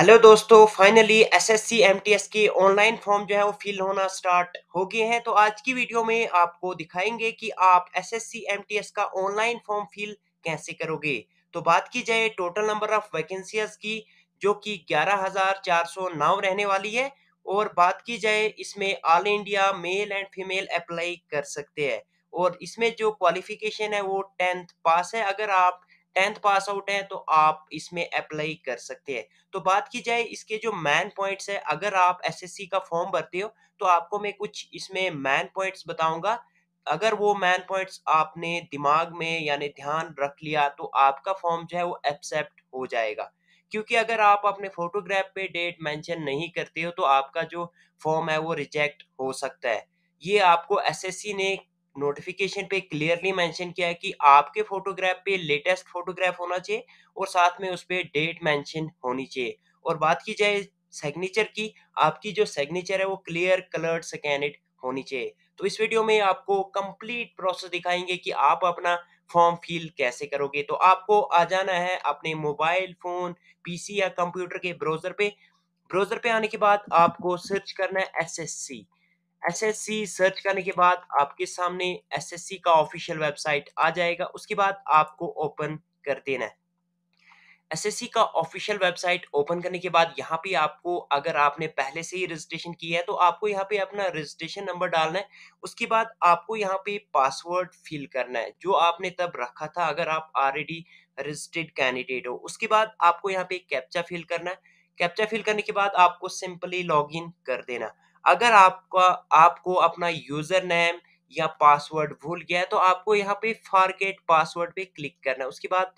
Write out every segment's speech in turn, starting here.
hello दोस्तों finally SSC MTS की online form जो है वो फिल होना स्टार्ट हो गए हैं तो आज की वीडियो में आपको दिखाएंगे कि आप एसएससी एमटीएस का ऑनलाइन फॉर्म फिल कैसे करोगे तो बात की जाए टोटल नंबर ऑफ वैकेंसीज की जो कि 11,409 रहने वाली है और बात की जाए इसमें all India male and female apply कर सकते हैं और इसमें जो क्वालिफिकेशन है वो टेंथ पास है अगर आप टेंथ पास आउट है तो आप इसमें अप्लाई कर सकते हैं तो बात की जाए इसके जो मैन पॉइंट्स है अगर आप एसएससी का फॉर्म भरते हो तो आपको मैं कुछ इसमें मैन पॉइंट्स बताऊंगा अगर वो मैन पॉइंट्स आपने दिमाग में यानी ध्यान रख लिया तो आपका फॉर्म जो है वो एक्सेप्ट हो जाएगा क्योंकि अगर आप अपने फोटोग्राफ पे डेट मेंशन नहीं करते हो तो आपका जो फॉर्म है वो रिजेक्ट हो सकता है ये आपको एसएससी ने नोटिफिकेशन पे क्लियरली मेंशन किया है कि आपके फोटोग्राफ पे लेटेस्ट फोटोग्राफ होना चाहिए और साथ में उस पर डेट मेंशन होनी चाहिए और बात की जाए सिग्नेचर की आपकी जो सिग्नेचर है वो क्लियर कलर्ड सेकेंडेड होनी चाहिए तो इस वीडियो में आपको कंप्लीट प्रोसेस दिखाएंगे कि आप अपना फॉर्म फिल कैसे करोगे तो आपको आ जाना है अपने मोबाइल फोन पीसी या कंप्यूटर के ब्राउजर पे ब्राउजर पे आने के बाद आपको सर्च करना है एसएससी एसएससी सर्च करने के बाद आपके सामने एसएससी का ऑफिशियल वेबसाइट आ जाएगा उसके बाद आपको ओपन कर देना है एसएससी का ऑफिशियल वेबसाइट ओपन करने के बाद यहाँ पे आपको अगर आपने पहले से ही रजिस्ट्रेशन किया है तो आपको यहाँ पे अपना रजिस्ट्रेशन नंबर डालना है उसके बाद आपको यहाँ पे पासवर्ड फिल करना है जो आपने तब रखा था अगर आप ऑलरेडी रजिस्टर्ड कैंडिडेट हो उसके बाद आपको यहाँ पे कैप्चा फिल करना है कैप्चा फिल करने के बाद आपको सिंपली लॉग कर देना है अगर आपका आपको अपना यूजर नेम या पासवर्ड भूल गया तो आपको यहाँ पे फॉरगेट पासवर्ड पे क्लिक करना है उसके बाद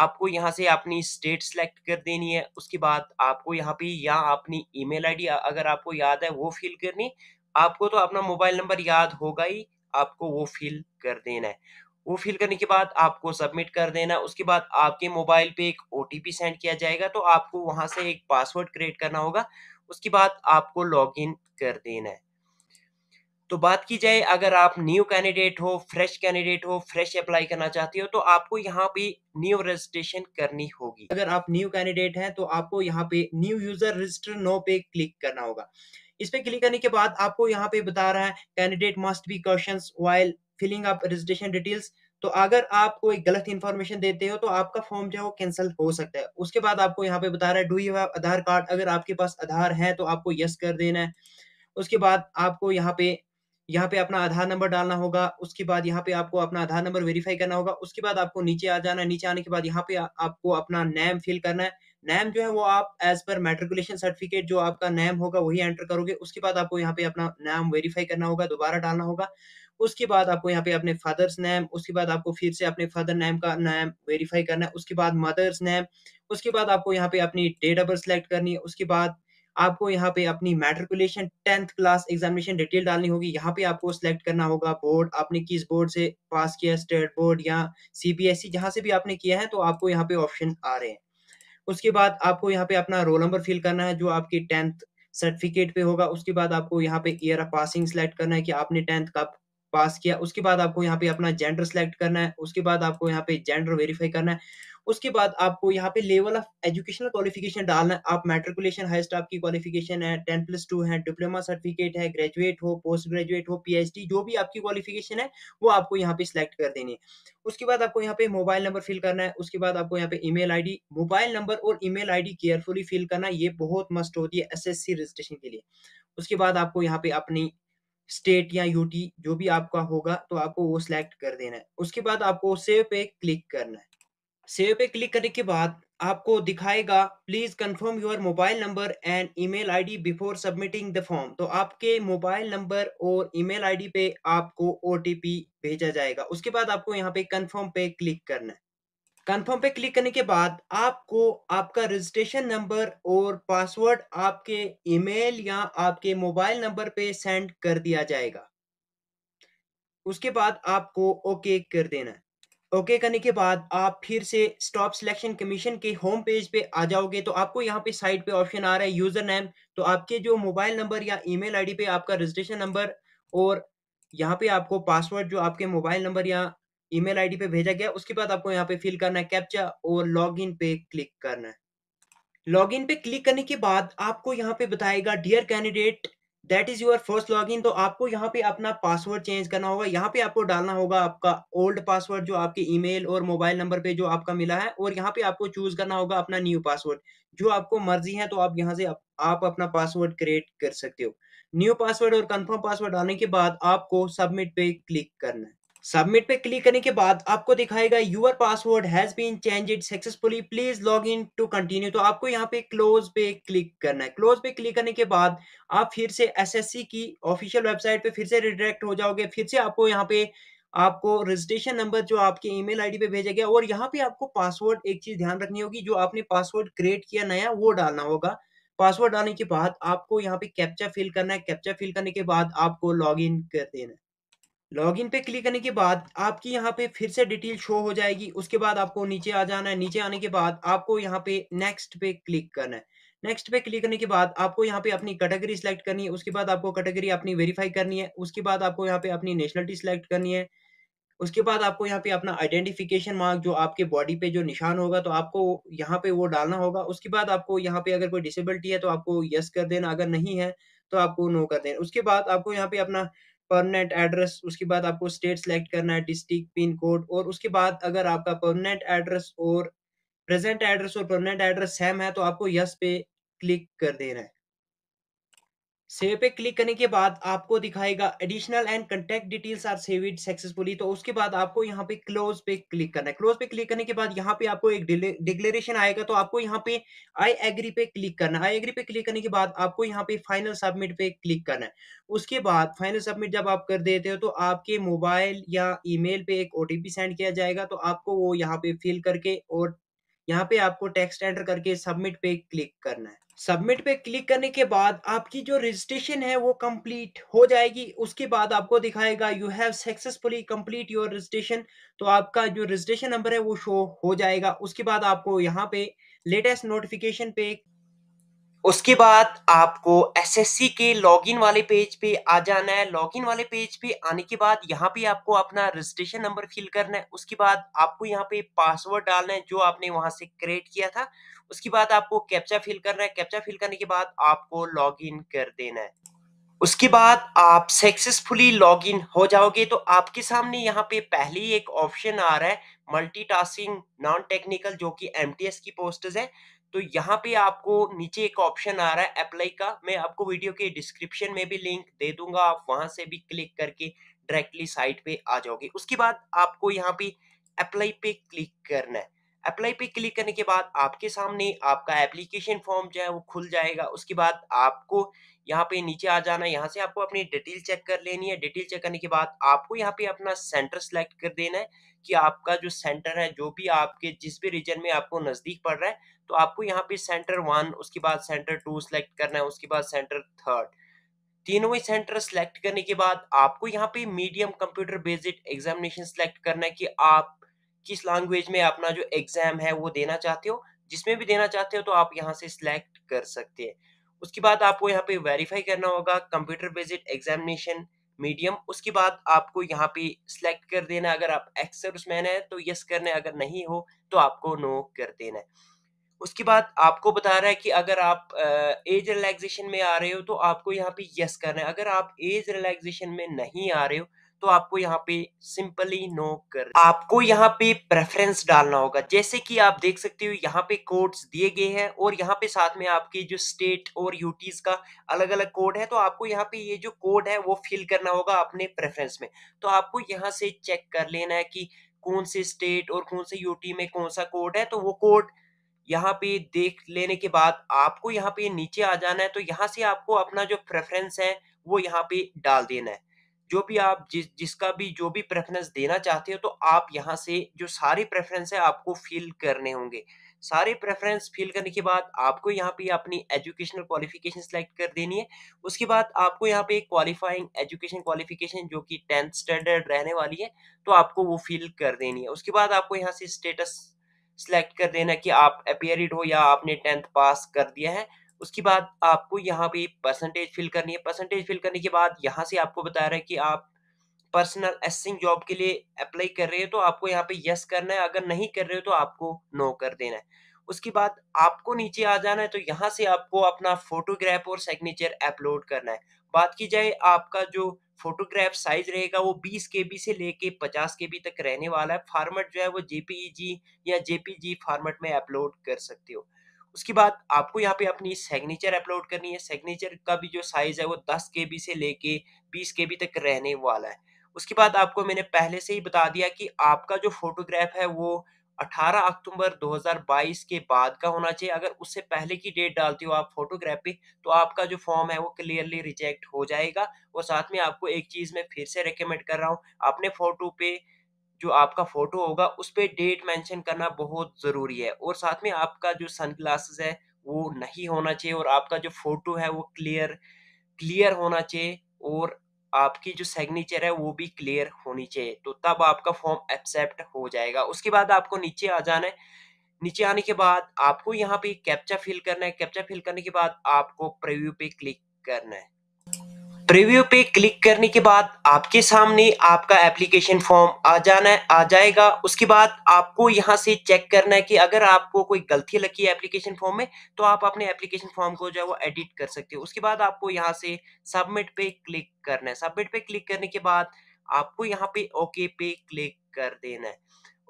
आपको यहाँ से अपनी स्टेट सेलेक्ट कर देनी है उसके बाद आपको यहाँ पे या अपनी ईमेल आईडी अगर आपको याद है वो फिल करनी आपको तो अपना मोबाइल नंबर याद होगा ही आपको वो फिल कर देना है वो फिल करने के बाद आपको सबमिट कर देना उसके बाद आपके मोबाइल पे एक ओ सेंड किया जाएगा तो आपको वहां से एक पासवर्ड क्रिएट करना होगा उसके बाद आपको लॉग इन कर देना है तो बात की जाए अगर आप न्यू कैंडिडेट हो फ्रेश कैंडिडेट हो फ्रेश अप्लाई करना चाहते हो तो आपको यहाँ पे न्यू रजिस्ट्रेशन करनी होगी अगर आप न्यू कैंडिडेट हैं तो आपको यहाँ पे न्यू यूजर रजिस्टर नो पे क्लिक करना होगा इस पे क्लिक करने के बाद आपको यहाँ पे बता रहा है candidate must be question while filling up registration details तो अगर आप कोई गलत इन्फॉर्मेशन देते हो तो आपका फॉर्म जो है वो कैंसिल हो सकता है उसके बाद आपको यहाँ पे बता रहा है do you have Aadhaar card अगर आपके पास आधार है तो आपको यस कर देना है उसके बाद आपको यहाँ पे यहाँ पे अपना आधार नंबर डालना होगा उसके बाद यहाँ पे आपको अपना आधार नंबर वेरीफाई करना होगा उसके बाद आपको नीचे आ जाना है नीचे आने के बाद यहाँ पे आपको अपना नेम फिल करना है नेम जो है वो आप एज पर मेट्रिकुलेशन सर्टिफिकेट जो आपका नेम होगा वही एंटर करोगे उसके बाद आपको यहाँ पे अपना नाम वेरीफाई करना होगा दोबारा डालना होगा उसके बाद आपको यहाँ पे अपने फादर्स नेम उसके बाद आपको फिर से अपने फादर नेम का नाम वेरीफाई करना है उसके बाद मदर्स नेम उसके बाद आपको यहाँ पे अपनी डेट ऑफ बर्थ सेलेक्ट करनी है उसके बाद आपको यहाँ पे अपनी matriculation tenth class examination detail डालनी होगी यहाँ पे आपको सेलेक्ट करना होगा बोर्ड आपने किस बोर्ड से पास किया स्टेट बोर्ड या सीबीएसई जहाँ से भी आपने किया है तो आपको यहाँ पे ऑप्शन आ रहे हैं उसके बाद आपको यहाँ पे अपना रोल नंबर फिल करना है जो आपकी टेंथ सर्टिफिकेट पे होगा उसके बाद आपको यहाँ पे ईयर ऑफ पासिंग सेलेक्ट करना है कि आपने टेंथ कब पास किया उसके बाद आपको यहाँ पे अपना जेंडर सेलेक्ट करना है उसके बाद आपको यहाँ पे जेंडर वेरीफाई करना है उसके बाद आपको यहाँ पे लेवल ऑफ एजुकेशनल क्वालिफिकेशन डालना है आप मेट्रिकुलेशन हाइस्ट आपकी क्वालिफिकेशन है टेन प्लस टू है डिप्लोमा सर्टिफिकेट है ग्रेजुएट हो पोस्ट ग्रेजुएट हो पीएचडी जो भी आपकी क्वालिफिकेशन है वो आपको यहाँ पे सिलेक्ट कर देनी है उसके बाद आपको यहाँ पे मोबाइल नंबर फिल करना है उसके बाद आपको यहाँ पे ईमेल आईडी मोबाइल नंबर और ईमेल आईडी केयरफुली फिल करना ये बहुत मस्ट होती है एसएससी रजिस्ट्रेशन के लिए उसके बाद आपको यहाँ पे अपनी स्टेट या यूटी जो भी आपका होगा तो आपको वो सिलेक्ट कर देना है उसके बाद आपको सेव पे क्लिक करना है सेव पे क्लिक करने के बाद आपको दिखाएगा please confirm your mobile number and email ID before submitting the form तो आपके मोबाइल नंबर और ईमेल आईडी पे आपको ओटीपी भेजा जाएगा उसके बाद आपको यहाँ पे कंफर्म पे क्लिक करना है कंफर्म पे क्लिक करने के बाद आपको आपका रजिस्ट्रेशन नंबर और पासवर्ड आपके ईमेल या आपके मोबाइल नंबर पे सेंड कर दिया जाएगा उसके बाद आपको ओके कर देना ओके करने के बाद आप फिर से स्टॉप सिलेक्शन कमीशन के होम पेज पे आ जाओगे तो आपको यहाँ पे साइड पे ऑप्शन आ रहा है यूजर नेम तो आपके जो मोबाइल नंबर या ईमेल आईडी पे आपका रजिस्ट्रेशन नंबर और यहाँ पे आपको पासवर्ड जो आपके मोबाइल नंबर या ईमेल आईडी पे भेजा गया उसके बाद आपको यहाँ पे फिल करना है कैप्चा और लॉगिन पे क्लिक करना है लॉगिन पे क्लिक करने के बाद आपको यहाँ पे बताएगा dear candidate that is your first log in तो आपको यहाँ पे अपना पासवर्ड चेंज करना होगा यहाँ पे आपको डालना होगा आपका ओल्ड पासवर्ड जो आपके ईमेल और मोबाइल नंबर पे जो आपका मिला है और यहाँ पे आपको चूज करना होगा अपना न्यू पासवर्ड जो आपको मर्जी है तो आप यहाँ से आप, अपना पासवर्ड क्रिएट कर सकते हो न्यू पासवर्ड और कंफर्म पासवर्ड डालने के बाद आपको सबमिट पे क्लिक करना है सबमिट पे क्लिक करने के बाद आपको दिखाएगा your password has been change successfully please log in to continue तो आपको यहाँ पे क्लोज पे क्लिक करना है क्लोज पे क्लिक करने के बाद आप फिर से एसएससी की ऑफिशियल वेबसाइट पे फिर से रिडायरेक्ट हो जाओगे फिर से आपको यहाँ पे आपको रजिस्ट्रेशन नंबर जो आपके ईमेल आईडी पे भेजा गया और यहाँ पे आपको पासवर्ड एक चीज ध्यान रखनी होगी जो आपने पासवर्ड क्रिएट किया नया वो डालना होगा पासवर्ड डालने के बाद आपको यहाँ पे कैप्चा फिल करना है कैप्चा फिल करने के बाद आपको लॉग इन कर देना है लॉगिन पे क्लिक करने के बाद आपकी यहाँ पे फिर से डिटेल शो हो जाएगी उसके बाद आपको नीचे आ जाना है नीचे आने के बाद आपको यहाँ पे नेक्स्ट पे क्लिक करना है नेक्स्ट पे क्लिक करने के बाद आपको यहाँ पे अपनी कैटेगरी सिलेक्ट करनी है उसके बाद आपको कैटेगरी अपनी वेरीफाई करनी है उसके बाद आपको यहाँ पे अपनी नेशनलिटी सिलेक्ट करनी है उसके बाद आपको यहाँ पे अपना आइडेंटिफिकेशन मार्क जो आपके बॉडी पे जो निशान होगा तो आपको यहाँ पे वो डालना होगा उसके बाद आपको यहाँ पे अगर कोई डिसेबिलिटी है तो आपको यस कर देना अगर नहीं है तो आपको नो कर देना उसके बाद आपको यहाँ पे अपना परमानेंट एड्रेस उसके बाद आपको स्टेट सेलेक्ट करना है डिस्ट्रिक्ट पिन कोड और उसके बाद अगर आपका परमानेंट एड्रेस और प्रेजेंट एड्रेस और परमानेंट एड्रेस सेम है तो आपको यस पे क्लिक कर देना है सेव पे क्लिक करने के बाद आपको दिखाएगा additional and contact details are saved successfully तो उसके बाद आपको यहाँ पे क्लोज पे क्लिक करना है क्लोज पे क्लिक करने के बाद यहाँ पे आपको एक डिक्लेरेशन आएगा तो आपको यहाँ पे आई एग्री पे क्लिक करना है आई एग्री पे क्लिक करने के बाद आपको यहाँ पे फाइनल सबमिट पे क्लिक करना है उसके बाद फाइनल सबमिट जब आप कर देते हो तो आपके मोबाइल या मेल पे एक ओटीपी सेंड किया जाएगा तो आपको वो यहाँ पे फिल करके और यहाँ पे आपको टेक्स्ट एंटर करके सबमिट पे क्लिक करना है सबमिट पे क्लिक करने के बाद आपकी जो रजिस्ट्रेशन है वो कंप्लीट हो जाएगी उसके बाद आपको दिखाएगा you have successfully complete your registration तो आपका जो रजिस्ट्रेशन नंबर है वो शो हो जाएगा उसके बाद आपको यहाँ पे लेटेस्ट नोटिफिकेशन पे उसके बाद आपको एसएससी के लॉगिन वाले पेज पे आ जाना है लॉगिन वाले पेज पे आने के बाद यहाँ पे आपको अपना रजिस्ट्रेशन नंबर फिल करना है उसके बाद आपको यहाँ पे पासवर्ड डालना है जो आपने वहां से क्रिएट किया था उसके बाद आपको कैप्चा फिल करना है कैप्चा फिल करने के बाद आपको इन कर देना है उसके बाद आप सक्सेसफुली लॉगिन हो जाओगे तो आपके सामने यहाँ पे पहले ही एक ऑप्शन आ रहा है मल्टीटास्किंग नॉन टेक्निकल जो कि एमटीएस की पोस्टर्स है तो यहाँ पे आपको नीचे एक ऑप्शन आ रहा है अप्लाई का मैं आपको वीडियो के डिस्क्रिप्शन में भी लिंक दे दूंगा आप वहां से भी क्लिक करके डायरेक्टली साइट पे आ जाओगे उसके बाद आपको यहाँ पे अप्लाई पे क्लिक करना है अप्लाई पे क्लिक करने के बाद आपके सामने आपका एप्लीकेशन फॉर्म जो है वो खुल जाएगा उसके बाद आपको यहाँ पे नीचे आ जाना यहाँ से आपको अपनी डिटेल चेक कर लेनी है डिटेल चेक करने के बाद आपको यहाँ पे अपना सेंटर सेलेक्ट कर देना है कि आपका जो सेंटर है जो भी आपके जिस भी रीजन में आपको नज़दीक पड़ रहा है तो आपको यहाँ पे सेंटर वन उसके बाद सेंटर टू सेलेक्ट करना है उसके बाद सेंटर थर्ड तीनों ही सेंटर सेलेक्ट करने के बाद आपको यहाँ पे medium computer based examination select करना है कि आप किस लैंग्वेज में अपना जो एग्जाम है वो देना चाहते हो जिसमें भी देना चाहते हो तो आप यहाँ से सिलेक्ट कर सकते हैं उसके बाद आपको यहाँ पे वेरीफाई करना होगा कंप्यूटर बेस्ड एग्जामिनेशन मीडियम उसके बाद आपको यहाँ पे सिलेक्ट कर देना अगर आप एक्सर उसमें है तो यस करना अगर नहीं हो तो आपको नो कर देना है उसके बाद आपको बता रहा है कि अगर आप एज रिलैक्सेशन में आ रहे हो तो आपको यहाँ पे यस करना है अगर आप एज रिलैक्सेशन में नहीं आ रहे हो तो आपको यहाँ पे सिंपली नो कर आपको यहाँ पे प्रेफरेंस डालना होगा जैसे कि आप देख सकते हो यहाँ पे कोड्स दिए गए हैं और यहाँ पे साथ में आपके जो स्टेट और यूटीज का अलग अलग कोड है तो आपको यहाँ पे ये जो कोड है वो फिल करना होगा अपने प्रेफरेंस में तो आपको यहाँ से चेक कर लेना है कि कौन से स्टेट और कौन से यूटी में कौन सा कोड है तो वो कोड यहाँ पे देख लेने के बाद आपको यहाँ पे नीचे आ जाना है तो यहाँ से आपको अपना जो प्रेफरेंस है वो यहाँ पे डाल देना है जो भी आप जिस जिसका भी जो भी प्रेफरेंस देना चाहते हो तो आप यहाँ से जो सारे प्रेफरेंस है आपको फिल करने होंगे सारे प्रेफरेंस फिल करने के बाद आपको यहाँ पे अपनी एजुकेशनल क्वालिफिकेशन सेलेक्ट कर देनी है उसके बाद आपको यहाँ पे क्वालिफाइंग एजुकेशन क्वालिफिकेशन जो कि टेंथ स्टैंडर्ड रहने वाली है तो आपको वो फिल कर देनी है उसके बाद आपको यहाँ से स्टेटस सेलेक्ट कर देना कि आप अपेयरिड हो या आपने टेंथ पास कर दिया है उसके बाद आपको यहाँ पे परसेंटेज फिल करनी है परसेंटेज फिल करने के बाद यहाँ से आपको बता रहा है कि आप पर्सनल एसिंग जॉब के लिए अप्लाई कर रहे हो तो आपको यहाँ पे यस करना है अगर नहीं कर रहे हो तो आपको नो कर देना है उसके बाद आपको नीचे आ जाना है तो यहाँ से आपको अपना फोटोग्राफ और सिग्नेचर अपलोड करना है बात की जाए आपका जो फोटोग्राफ साइज रहेगा वो बीस के बी से लेके पचास के बी तक रहने वाला है फॉर्मेट जो है वो जेपीजी e या जेपीजी फॉर्मेट में अपलोड कर सकते हो उसके बाद आपको यहाँ पे अपनी सिग्नेचर अपलोड करनी है सिग्नेचर का भी जो साइज है वो दस के बी से लेके बीस के बी तक रहने वाला है उसके बाद आपको मैंने पहले से ही बता दिया कि आपका जो फोटोग्राफ है वो 18 अक्टूबर 2022 के बाद का होना चाहिए अगर उससे पहले की डेट डालते हो आप फोटोग्राफ पे तो आपका जो फॉर्म है वो क्लियरली रिजेक्ट हो जाएगा और साथ में आपको एक चीज़ मैं फिर से रिकमेंड कर रहा हूँ अपने फोटो पे जो आपका फोटो होगा उस पर डेट मेंशन करना बहुत ज़रूरी है और साथ में आपका जो सनग्लासेस है वो नहीं होना चाहिए और आपका जो फोटो है वो क्लियर क्लियर होना चाहिए और आपकी जो सिग्नेचर है वो भी क्लियर होनी चाहिए तो तब आपका फॉर्म एक्सेप्ट हो जाएगा उसके बाद आपको नीचे आ जाना है नीचे आने के बाद आपको यहाँ पे कैप्चा फिल करना है कैप्चा फिल करने के बाद आपको प्रीव्यू पे क्लिक करना है प्रीव्यू पे क्लिक करने के बाद आपके सामने आपका एप्लीकेशन फॉर्म आ जाना है आ जाएगा उसके बाद आपको यहाँ से चेक करना है कि अगर आपको कोई गलती लगी है एप्लीकेशन फॉर्म में तो आप अपने एप्लीकेशन फॉर्म को जो है वो एडिट कर सकते हो उसके बाद आपको यहाँ से सबमिट पे क्लिक करना है सबमिट पे क्लिक करने के बाद आपको यहाँ पे ओके पे क्लिक कर देना है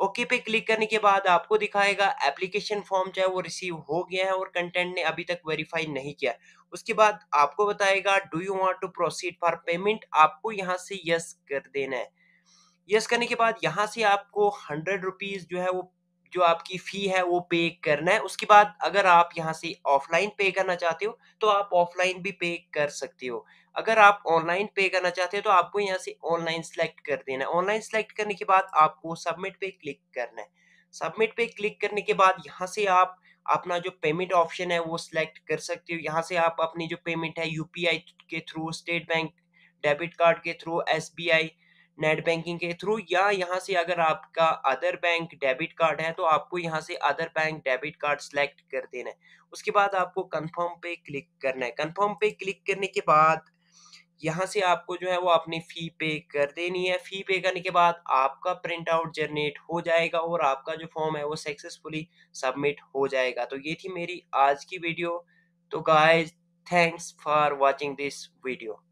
ओके पे क्लिक करने के बाद आपको दिखाएगा एप्लीकेशन फॉर्म जो है वो रिसीव हो गया है और कंटेंट ने अभी तक वेरीफाई नहीं किया उसके बाद आपको बताएगा do you want to proceed for payment आपको यहां से यस कर देना है यस करने के बाद यहां से आपको हंड्रेड रुपीज़ जो है वो जो आपकी फ़ी है वो पे करना है उसके बाद अगर आप यहाँ से ऑफलाइन पे करना चाहते हो तो आप ऑफलाइन भी पे कर सकते हो अगर आप ऑनलाइन पे करना चाहते हैं तो आपको यहाँ से ऑनलाइन सेलेक्ट कर देना है ऑनलाइन सेलेक्ट करने के बाद आपको सबमिट पे क्लिक करना है सबमिट पे क्लिक करने के बाद यहाँ से आप अपना जो पेमेंट ऑप्शन है वो सिलेक्ट कर सकते हो यहाँ से आप अपनी जो पेमेंट है यूपीआई के through State Bank debit card के थ्रू एस नेट बैंकिंग के थ्रू या यहाँ से अगर आपका अदर बैंक डेबिट कार्ड है तो आपको यहाँ से other bank debit card select कर देना है उसके बाद आपको कंफर्म पे क्लिक करना है कंफर्म पे क्लिक करने के बाद यहाँ से आपको जो है वो अपनी फ़ी पे कर देनी है फ़ी पे करने के बाद आपका प्रिंट आउट जनरेट हो जाएगा और आपका जो फॉर्म है वो सक्सेसफुली सबमिट हो जाएगा तो ये थी मेरी आज की वीडियो तो guys thanks for watching this video